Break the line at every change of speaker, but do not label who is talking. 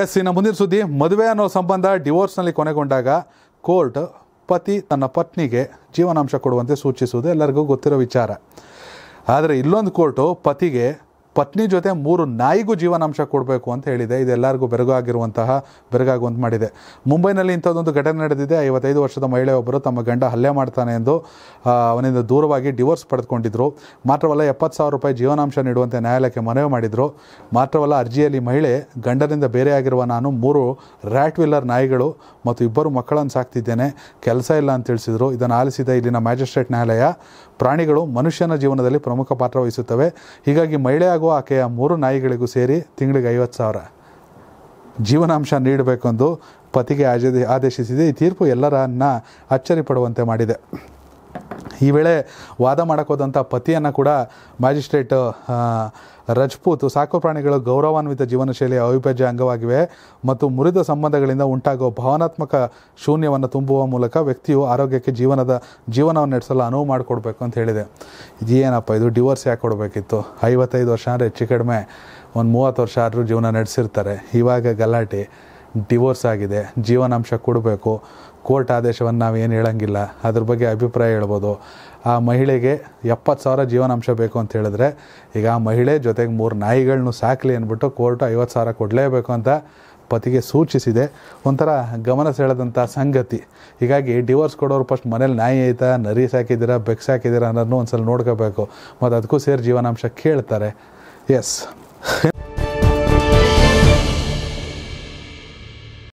S ಇನ್ನು ಮುಂದಿನ ಸುದ್ದಿ ಮದುವೆ ಅನ್ನೋ ಸಂಬಂಧ ಡಿವೋರ್ಸ್ನಲ್ಲಿ ಕೊನೆಗೊಂಡಾಗ ಕೋರ್ಟ್ ಪತಿ ತನ್ನ ಪತ್ನಿಗೆ ಜೀವನಾಂಶ ಕೊಡುವಂತೆ ಸೂಚಿಸುವುದು ಎಲ್ಲರಿಗೂ ಗೊತ್ತಿರೋ ವಿಚಾರ ಆದರೆ ಇಲ್ಲೊಂದು ಕೋರ್ಟು ಪತಿಗೆ ಪತ್ನಿ ಜೊತೆ ಮೂರು ನಾಯಿಗೂ ಜೀವನಾಂಶ ಕೊಡಬೇಕು ಅಂತ ಹೇಳಿದೆ ಇದೆಲ್ಲರಿಗೂ ಆಗಿರುವಂತಹ ಬೆರಗಾಗುವಂತ ಮಾಡಿದೆ ಮುಂಬೈನಲ್ಲಿ ಇಂಥದ್ದೊಂದು ಘಟನೆ ನಡೆದಿದೆ ಐವತ್ತೈದು ವರ್ಷದ ಮಹಿಳೆಯೊಬ್ಬರು ತಮ್ಮ ಗಂಡ ಹಲ್ಲೆ ಮಾಡ್ತಾನೆ ಎಂದು ಅವನಿಂದ ದೂರವಾಗಿ ಡಿವೋರ್ಸ್ ಪಡೆದುಕೊಂಡಿದ್ದರು ಮಾತ್ರವಲ್ಲ ಎಪ್ಪತ್ತು ಸಾವಿರ ರೂಪಾಯಿ ಜೀವನಾಂಶ ನೀಡುವಂತೆ ನ್ಯಾಯಾಲಯಕ್ಕೆ ಮನವಿ ಮಾಡಿದರು ಮಾತ್ರವಲ್ಲ ಅರ್ಜಿಯಲ್ಲಿ ಮಹಿಳೆ ಗಂಡನಿಂದ ಬೇರೆಯಾಗಿರುವ ನಾನು ಮೂರು ರ್ಯಾಟ್ ವಿಲ್ಲರ್ ನಾಯಿಗಳು ಮತ್ತು ಇಬ್ಬರು ಮಕ್ಕಳನ್ನು ಸಾಕ್ತಿದ್ದೇನೆ ಕೆಲಸ ಇಲ್ಲ ಅಂತ ತಿಳಿಸಿದರು ಇದನ್ನು ಆಲಿಸಿದ ಇಲ್ಲಿನ ಮ್ಯಾಜಿಸ್ಟ್ರೇಟ್ ನ್ಯಾಯಾಲಯ ಪ್ರಾಣಿಗಳು ಮನುಷ್ಯನ ಜೀವನದಲ್ಲಿ ಪ್ರಮುಖ ಪಾತ್ರ ವಹಿಸುತ್ತವೆ ಹೀಗಾಗಿ ಮಹಿಳೆ ಹಾಗೂ ಆಕೆಯ ಮೂರು ನಾಯಿಗಳಿಗೂ ಸೇರಿ ತಿಂಗಳಿಗೆ ಐವತ್ತು ಸಾವಿರ ಜೀವನಾಂಶ ನೀಡಬೇಕೆಂದು ಪತಿಗೆ ಆದೇಶಿಸಿದೆ ಈ ತೀರ್ಪು ಎಲ್ಲರನ್ನ ಅಚ್ಚರಿಪಡುವಂತೆ ಮಾಡಿದೆ ಈ ವೇಳೆ ವಾದ ಮಾಡೋಕ್ಕೋದಂಥ ಪತಿಯನ್ನು ಕೂಡ ಮ್ಯಾಜಿಸ್ಟ್ರೇಟ್ ರಜಪೂತ್ ಸಾಕು ಗೌರವಾನ್ವಿತ ಜೀವನ ಶೈಲಿಯ ಅವಿಭಾಜ್ಯ ಅಂಗವಾಗಿವೆ ಮತ್ತು ಮುರಿದ ಸಂಬಂಧಗಳಿಂದ ಉಂಟಾಗುವ ಭಾವನಾತ್ಮಕ ಶೂನ್ಯವನ್ನು ತುಂಬುವ ಮೂಲಕ ವ್ಯಕ್ತಿಯು ಆರೋಗ್ಯಕ್ಕೆ ಜೀವನದ ಜೀವನವನ್ನು ನಡೆಸಲು ಅನುವು ಮಾಡಿಕೊಡ್ಬೇಕು ಅಂತ ಹೇಳಿದೆ ಇದೇನಪ್ಪ ಇದು ಡಿವೋರ್ಸ್ ಯಾಕೆ ಕೊಡಬೇಕಿತ್ತು ಐವತ್ತೈದು ವರ್ಷ ಅಂದರೆ ಹೆಚ್ಚು ಕಡಿಮೆ ಒಂದು ಮೂವತ್ತು ವರ್ಷ ಆದರೂ ಜೀವನ ನಡೆಸಿರ್ತಾರೆ ಇವಾಗ ಗಲಾಟೆ ಡಿವೋರ್ಸ್ ಆಗಿದೆ ಜೀವನಾಂಶ ಕೊಡಬೇಕು ಕೋರ್ಟ್ ಆದೇಶವನ್ನು ನಾವು ಏನು ಹೇಳೋಂಗಿಲ್ಲ ಅದ್ರ ಬಗ್ಗೆ ಅಭಿಪ್ರಾಯ ಹೇಳ್ಬೋದು ಆ ಮಹಿಳೆಗೆ ಎಪ್ಪತ್ತು ಸಾವಿರ ಜೀವನಾಂಶ ಬೇಕು ಅಂತ ಹೇಳಿದ್ರೆ ಈಗ ಆ ಮಹಿಳೆ ಜೊತೆಗೆ ಮೂರು ನಾಯಿಗಳನ್ನೂ ಸಾಕಲಿ ಅಂದ್ಬಿಟ್ಟು ಕೋರ್ಟ್ ಐವತ್ತು ಸಾವಿರ ಕೊಡಲೇಬೇಕು ಅಂತ ಪತಿಗೆ ಸೂಚಿಸಿದೆ ಒಂಥರ ಗಮನ ಸೆಳೆದಂಥ ಸಂಗತಿ ಹೀಗಾಗಿ ಡಿವೋರ್ಸ್ ಕೊಡೋರು ಫಸ್ಟ್ ಮನೇಲಿ ನಾಯಿ ಐತಾ ನರಿ ಸಾಕಿದ್ದೀರಾ ಬೆಕ್ಕು ಸಾಕಿದ್ದೀರಾ ಅನ್ನೋದನ್ನು ಒಂದು ಸಲ ನೋಡ್ಕೋಬೇಕು ಮತ್ತು ಅದಕ್ಕೂ ಸೇರಿ ಜೀವನಾಂಶ ಕೇಳ್ತಾರೆ ಎಸ್